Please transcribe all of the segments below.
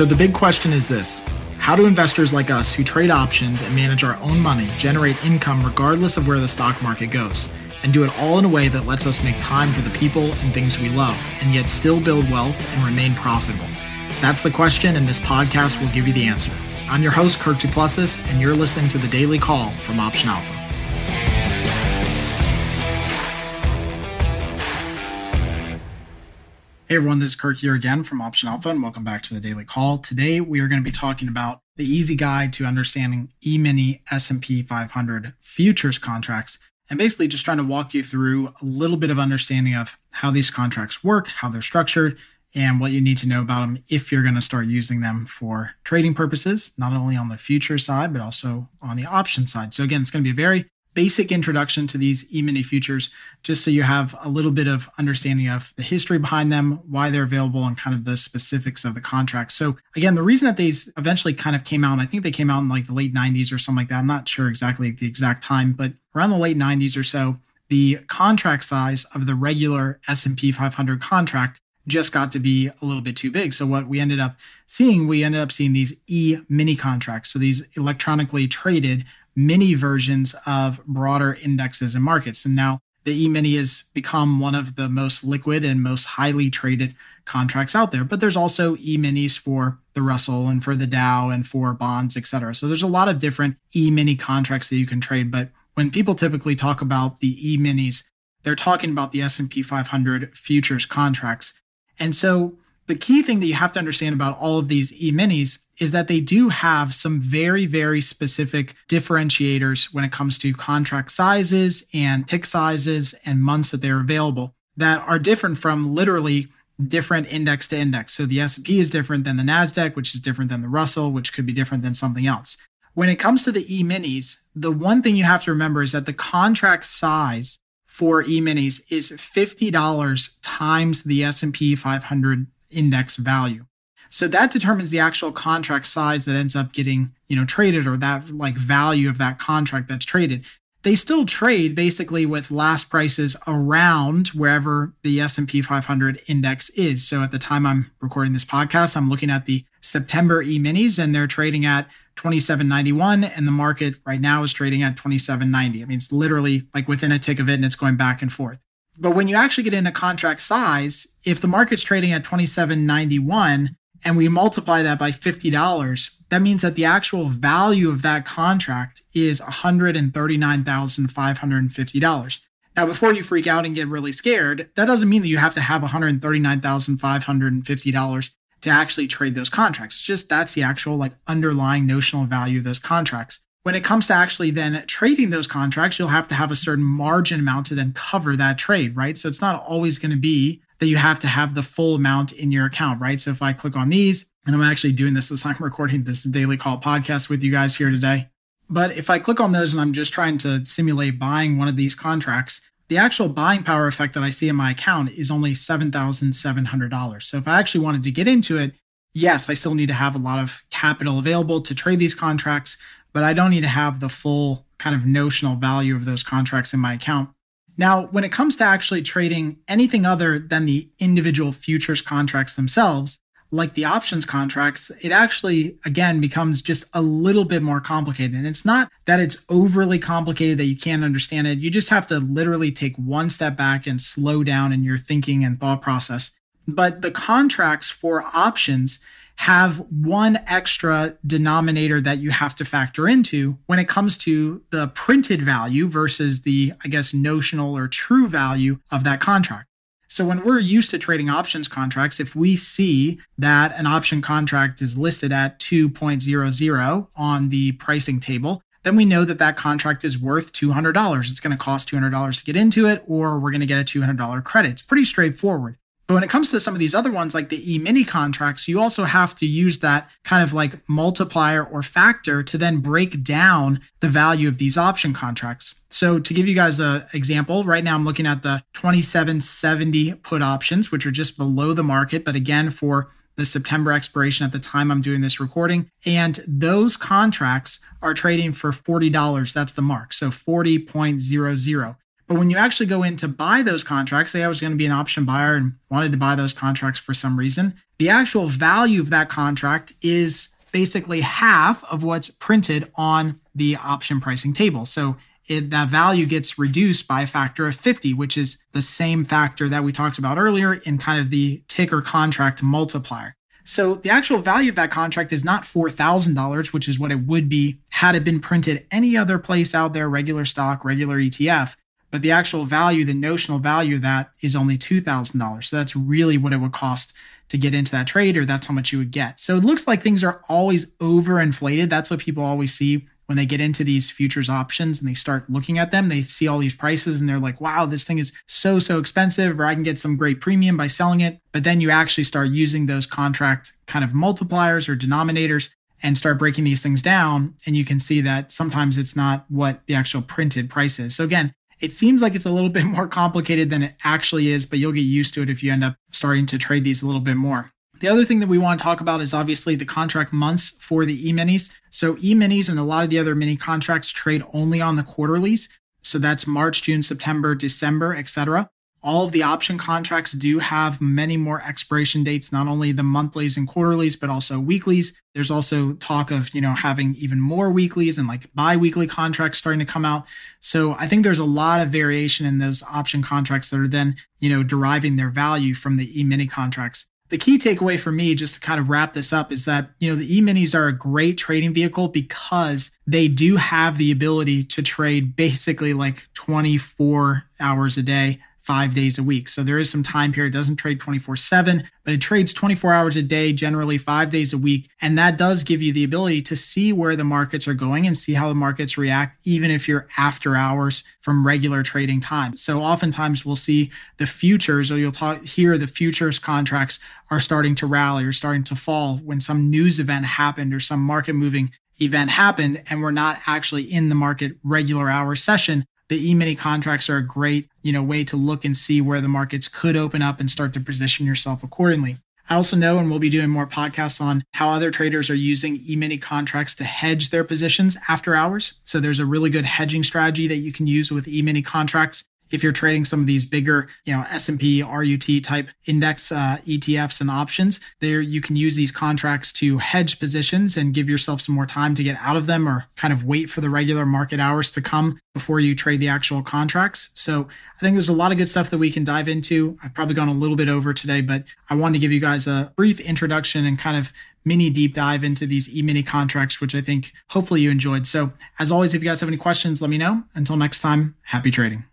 So the big question is this How do investors like us who trade options and manage our own money generate income regardless of where the stock market goes? And do it all in a way that lets us make time for the people and things we love, and yet still build wealth and remain profitable? That's the question, and this podcast will give you the answer. I'm your host, Kirk Duplessis, and you're listening to the Daily Call from Option Alpha. Hey everyone, this is Kurt here again from Option Alpha, and welcome back to the Daily Call. Today we are going to be talking about the easy guide to understanding E-mini S&P 500 futures contracts, and basically just trying to walk you through a little bit of understanding of how these contracts work, how they're structured, and what you need to know about them if you're going to start using them for trading purposes, not only on the future side, but also on the option side. So again, it's going to be a very basic introduction to these E-mini futures, just so you have a little bit of understanding of the history behind them, why they're available, and kind of the specifics of the contract. So again, the reason that these eventually kind of came out, I think they came out in like the late 90s or something like that. I'm not sure exactly the exact time, but around the late 90s or so, the contract size of the regular S&P 500 contract just got to be a little bit too big. So what we ended up seeing, we ended up seeing these e mini contracts. So these electronically traded mini versions of broader indexes and markets. And now the E-mini has become one of the most liquid and most highly traded contracts out there. But there's also E-minis for the Russell and for the Dow and for bonds, et cetera. So there's a lot of different E-mini contracts that you can trade. But when people typically talk about the E-minis, they're talking about the S&P 500 futures contracts. And so the key thing that you have to understand about all of these E-minis is that they do have some very, very specific differentiators when it comes to contract sizes and tick sizes and months that they're available that are different from literally different index to index. So the S&P is different than the Nasdaq, which is different than the Russell, which could be different than something else. When it comes to the E-minis, the one thing you have to remember is that the contract size for E-minis is $50 times the S&P 500 index value. So that determines the actual contract size that ends up getting, you know, traded or that like value of that contract that's traded. They still trade basically with last prices around wherever the S&P 500 index is. So at the time I'm recording this podcast, I'm looking at the September E-minis and they're trading at 2791 and the market right now is trading at 2790. I mean, it's literally like within a tick of it and it's going back and forth. But when you actually get into contract size, if the market's trading at 2791, and we multiply that by $50, that means that the actual value of that contract is $139,550. Now, before you freak out and get really scared, that doesn't mean that you have to have $139,550 to actually trade those contracts. It's just that's the actual like underlying notional value of those contracts. When it comes to actually then trading those contracts, you'll have to have a certain margin amount to then cover that trade, right? So it's not always going to be that you have to have the full amount in your account, right? So if I click on these, and I'm actually doing this as I'm recording this daily call podcast with you guys here today. But if I click on those and I'm just trying to simulate buying one of these contracts, the actual buying power effect that I see in my account is only $7,700. So if I actually wanted to get into it, yes, I still need to have a lot of capital available to trade these contracts, but I don't need to have the full kind of notional value of those contracts in my account. Now, when it comes to actually trading anything other than the individual futures contracts themselves, like the options contracts, it actually, again, becomes just a little bit more complicated. And it's not that it's overly complicated that you can't understand it. You just have to literally take one step back and slow down in your thinking and thought process. But the contracts for options have one extra denominator that you have to factor into when it comes to the printed value versus the, I guess, notional or true value of that contract. So when we're used to trading options contracts, if we see that an option contract is listed at 2.00 on the pricing table, then we know that that contract is worth $200. It's going to cost $200 to get into it, or we're going to get a $200 credit. It's pretty straightforward. But when it comes to some of these other ones, like the E mini contracts, you also have to use that kind of like multiplier or factor to then break down the value of these option contracts. So to give you guys an example, right now I'm looking at the 2770 put options, which are just below the market. But again, for the September expiration at the time I'm doing this recording. And those contracts are trading for $40. That's the mark. So 40.00. But when you actually go in to buy those contracts, say I was going to be an option buyer and wanted to buy those contracts for some reason, the actual value of that contract is basically half of what's printed on the option pricing table. So it, that value gets reduced by a factor of 50, which is the same factor that we talked about earlier in kind of the ticker contract multiplier. So the actual value of that contract is not $4,000, which is what it would be had it been printed any other place out there, regular stock, regular ETF but the actual value, the notional value of that is only $2,000. So that's really what it would cost to get into that trade, or that's how much you would get. So it looks like things are always overinflated. That's what people always see when they get into these futures options and they start looking at them, they see all these prices and they're like, wow, this thing is so, so expensive, or I can get some great premium by selling it. But then you actually start using those contract kind of multipliers or denominators and start breaking these things down. And you can see that sometimes it's not what the actual printed price is. So again, it seems like it's a little bit more complicated than it actually is, but you'll get used to it if you end up starting to trade these a little bit more. The other thing that we want to talk about is obviously the contract months for the e minis. So, e minis and a lot of the other mini contracts trade only on the quarterlies. So, that's March, June, September, December, etc. All of the option contracts do have many more expiration dates, not only the monthlies and quarterlies, but also weeklies. There's also talk of, you know, having even more weeklies and like bi-weekly contracts starting to come out. So I think there's a lot of variation in those option contracts that are then, you know, deriving their value from the e-mini contracts. The key takeaway for me, just to kind of wrap this up, is that, you know, the e-minis are a great trading vehicle because they do have the ability to trade basically like 24 hours a day five days a week. So there is some time here. It doesn't trade 24 7, but it trades 24 hours a day, generally five days a week. And that does give you the ability to see where the markets are going and see how the markets react, even if you're after hours from regular trading time. So oftentimes we'll see the futures, or you'll talk, hear the futures contracts are starting to rally or starting to fall when some news event happened or some market moving event happened and we're not actually in the market regular hour session the e-mini contracts are a great, you know, way to look and see where the markets could open up and start to position yourself accordingly. I also know, and we'll be doing more podcasts on how other traders are using e mini contracts to hedge their positions after hours. So there's a really good hedging strategy that you can use with e mini contracts if you're trading some of these bigger, you know, S&P RUT type index uh, ETFs and options, there you can use these contracts to hedge positions and give yourself some more time to get out of them or kind of wait for the regular market hours to come before you trade the actual contracts. So I think there's a lot of good stuff that we can dive into. I've probably gone a little bit over today, but I wanted to give you guys a brief introduction and kind of mini deep dive into these e-mini contracts, which I think hopefully you enjoyed. So as always, if you guys have any questions, let me know. Until next time, happy trading.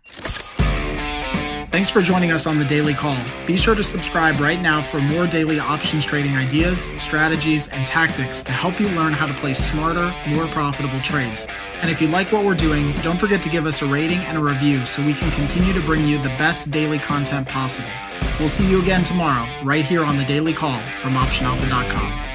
Thanks for joining us on the Daily Call. Be sure to subscribe right now for more daily options trading ideas, strategies, and tactics to help you learn how to play smarter, more profitable trades. And if you like what we're doing, don't forget to give us a rating and a review so we can continue to bring you the best daily content possible. We'll see you again tomorrow, right here on the Daily Call from OptionAlpha.com.